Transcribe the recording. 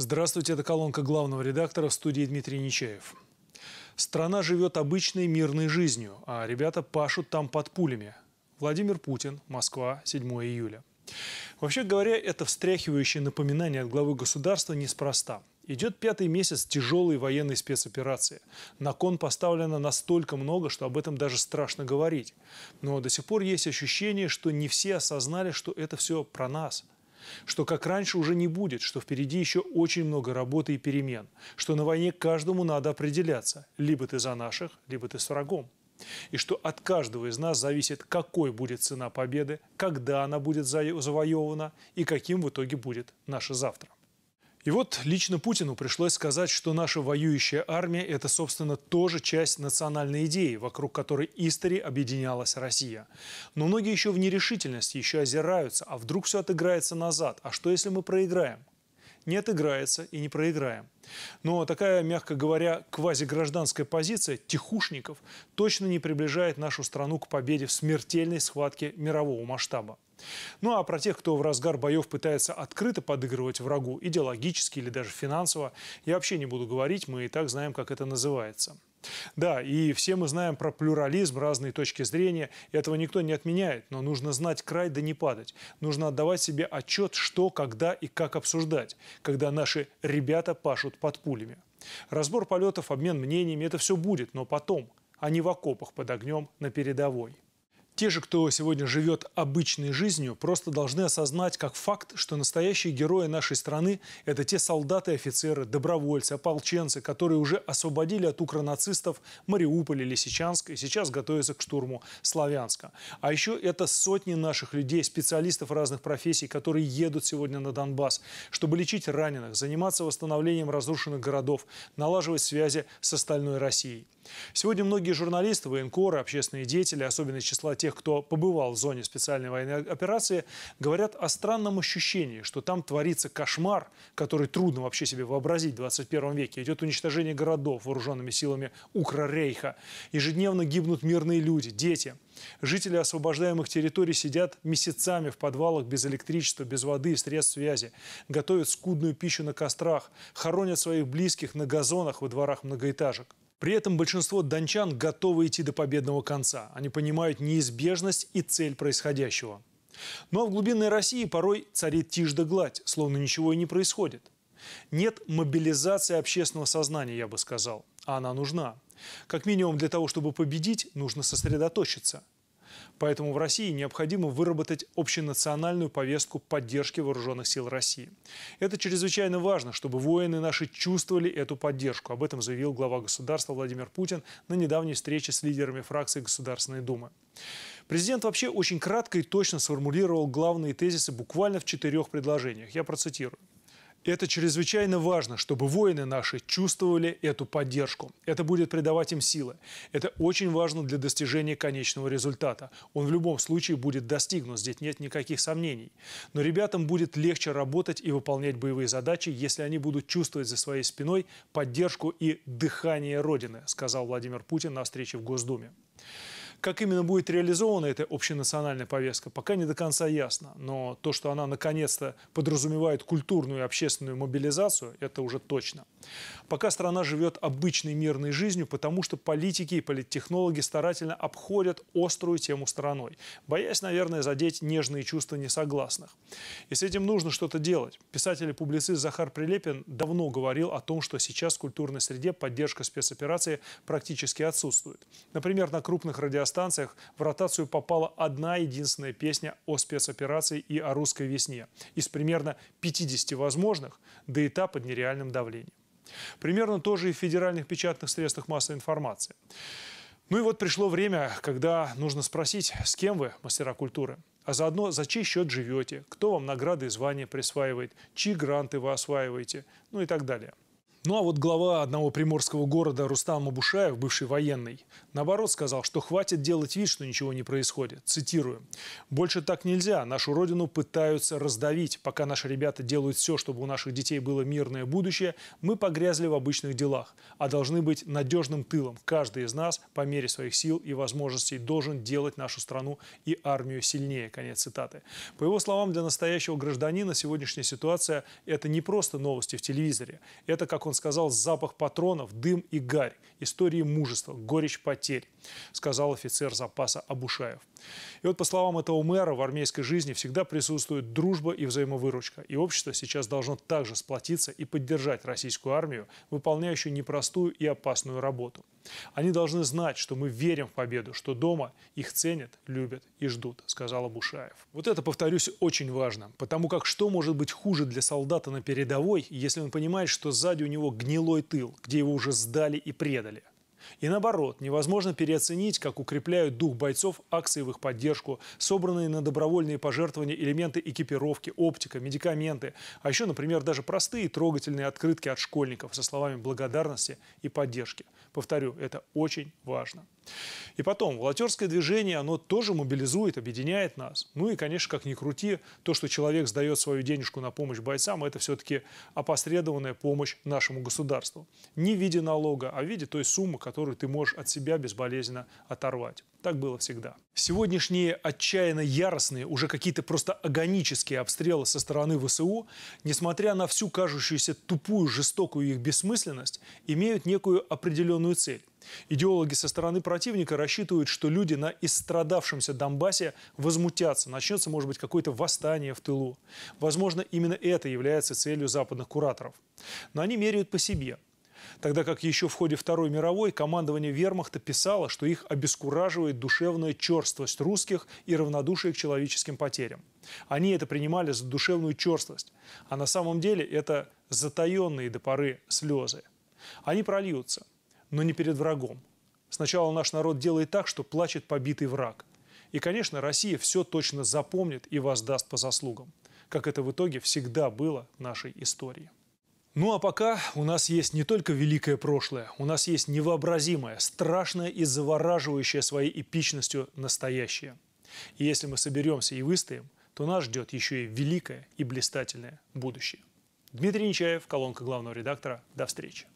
Здравствуйте, это колонка главного редактора в студии Дмитрий Нечаев. Страна живет обычной мирной жизнью, а ребята пашут там под пулями. Владимир Путин, Москва, 7 июля. Вообще говоря, это встряхивающее напоминание от главы государства неспроста. Идет пятый месяц тяжелой военной спецоперации. На кон поставлено настолько много, что об этом даже страшно говорить. Но до сих пор есть ощущение, что не все осознали, что это все про нас – что как раньше уже не будет, что впереди еще очень много работы и перемен, что на войне каждому надо определяться, либо ты за наших, либо ты с врагом и что от каждого из нас зависит, какой будет цена победы, когда она будет завоевана и каким в итоге будет наше завтра. И вот лично Путину пришлось сказать, что наша воюющая армия – это, собственно, тоже часть национальной идеи, вокруг которой истори объединялась Россия. Но многие еще в нерешительности, еще озираются, а вдруг все отыграется назад, а что если мы проиграем? не отыграется и не проиграем. Но такая, мягко говоря, квазигражданская позиция тихушников точно не приближает нашу страну к победе в смертельной схватке мирового масштаба. Ну а про тех, кто в разгар боев пытается открыто подыгрывать врагу, идеологически или даже финансово, я вообще не буду говорить, мы и так знаем, как это называется. Да, и все мы знаем про плюрализм, разные точки зрения. Этого никто не отменяет, но нужно знать край да не падать. Нужно отдавать себе отчет, что, когда и как обсуждать, когда наши ребята пашут под пулями. Разбор полетов, обмен мнениями – это все будет, но потом, а не в окопах под огнем на передовой. Те же, кто сегодня живет обычной жизнью, просто должны осознать как факт, что настоящие герои нашей страны – это те солдаты, офицеры, добровольцы, ополченцы, которые уже освободили от укронацистов Мариуполь, Лисичанск и сейчас готовятся к штурму Славянска. А еще это сотни наших людей, специалистов разных профессий, которые едут сегодня на Донбасс, чтобы лечить раненых, заниматься восстановлением разрушенных городов, налаживать связи с остальной Россией. Сегодня многие журналисты, военкоры, общественные деятели, особенно из числа тех, кто побывал в зоне специальной военной операции, говорят о странном ощущении, что там творится кошмар, который трудно вообще себе вообразить в 21 веке. Идет уничтожение городов вооруженными силами Укрорейха. Ежедневно гибнут мирные люди, дети. Жители освобождаемых территорий сидят месяцами в подвалах без электричества, без воды и средств связи, готовят скудную пищу на кострах, хоронят своих близких на газонах во дворах многоэтажек. При этом большинство дончан готовы идти до победного конца. Они понимают неизбежность и цель происходящего. Но ну а в глубинной России порой царит тишь да гладь, словно ничего и не происходит. Нет мобилизации общественного сознания, я бы сказал, а она нужна. Как минимум для того, чтобы победить, нужно сосредоточиться – Поэтому в России необходимо выработать общенациональную повестку поддержки вооруженных сил России. Это чрезвычайно важно, чтобы воины наши чувствовали эту поддержку. Об этом заявил глава государства Владимир Путин на недавней встрече с лидерами фракции Государственной Думы. Президент вообще очень кратко и точно сформулировал главные тезисы буквально в четырех предложениях. Я процитирую. Это чрезвычайно важно, чтобы воины наши чувствовали эту поддержку. Это будет придавать им силы. Это очень важно для достижения конечного результата. Он в любом случае будет достигнут, здесь нет никаких сомнений. Но ребятам будет легче работать и выполнять боевые задачи, если они будут чувствовать за своей спиной поддержку и дыхание Родины, сказал Владимир Путин на встрече в Госдуме. Как именно будет реализована эта общенациональная повестка, пока не до конца ясно. Но то, что она наконец-то подразумевает культурную и общественную мобилизацию, это уже точно. Пока страна живет обычной мирной жизнью, потому что политики и политтехнологи старательно обходят острую тему стороной, боясь, наверное, задеть нежные чувства несогласных. И с этим нужно что-то делать. Писатель и публицист Захар Прилепин давно говорил о том, что сейчас в культурной среде поддержка спецоперации практически отсутствует. Например, на крупных радиостанциях радиостанциях в ротацию попала одна единственная песня о спецоперации и о русской весне. Из примерно 50 возможных, да и та под нереальным давлением. Примерно то же и в федеральных печатных средствах массовой информации. Ну и вот пришло время, когда нужно спросить, с кем вы, мастера культуры, а заодно за чей счет живете, кто вам награды и звания присваивает, чьи гранты вы осваиваете, ну и так далее. Ну а вот глава одного приморского города Рустам Абушаев, бывший военный, наоборот сказал, что хватит делать вид, что ничего не происходит. Цитирую. «Больше так нельзя. Нашу родину пытаются раздавить. Пока наши ребята делают все, чтобы у наших детей было мирное будущее, мы погрязли в обычных делах, а должны быть надежным тылом. Каждый из нас по мере своих сил и возможностей должен делать нашу страну и армию сильнее». Конец цитаты. По его словам, для настоящего гражданина сегодняшняя ситуация – это не просто новости в телевизоре. Это, как он он сказал «запах патронов, дым и гарь, истории мужества, горечь потерь», сказал офицер запаса Абушаев. И вот, по словам этого мэра, в армейской жизни всегда присутствует дружба и взаимовыручка. И общество сейчас должно также сплотиться и поддержать российскую армию, выполняющую непростую и опасную работу. Они должны знать, что мы верим в победу, что дома их ценят, любят и ждут, сказал Абушаев. Вот это, повторюсь, очень важно, потому как что может быть хуже для солдата на передовой, если он понимает, что сзади у него него гнилой тыл, где его уже сдали и предали. И наоборот, невозможно переоценить, как укрепляют дух бойцов акции в их поддержку, собранные на добровольные пожертвования элементы экипировки, оптика, медикаменты, а еще, например, даже простые трогательные открытки от школьников со словами благодарности и поддержки. Повторю, это очень важно. И потом, волонтерское движение, оно тоже мобилизует, объединяет нас. Ну и, конечно, как ни крути, то, что человек сдает свою денежку на помощь бойцам, это все-таки опосредованная помощь нашему государству. Не в виде налога, а в виде той суммы, которую ты можешь от себя безболезненно оторвать. Так было всегда. Сегодняшние отчаянно яростные, уже какие-то просто агонические обстрелы со стороны ВСУ, несмотря на всю кажущуюся тупую, жестокую их бессмысленность, имеют некую определенную цель. Идеологи со стороны противника рассчитывают, что люди на истрадавшемся Донбассе возмутятся, начнется, может быть, какое-то восстание в тылу. Возможно, именно это является целью западных кураторов. Но они меряют по себе – Тогда как еще в ходе Второй мировой командование вермахта писало, что их обескураживает душевная черствость русских и равнодушие к человеческим потерям. Они это принимали за душевную черствость, а на самом деле это затаенные до поры слезы. Они прольются, но не перед врагом. Сначала наш народ делает так, что плачет побитый враг. И, конечно, Россия все точно запомнит и воздаст по заслугам, как это в итоге всегда было в нашей истории. Ну а пока у нас есть не только великое прошлое, у нас есть невообразимое, страшное и завораживающее своей эпичностью настоящее. И если мы соберемся и выстоим, то нас ждет еще и великое и блистательное будущее. Дмитрий Нечаев, колонка главного редактора. До встречи.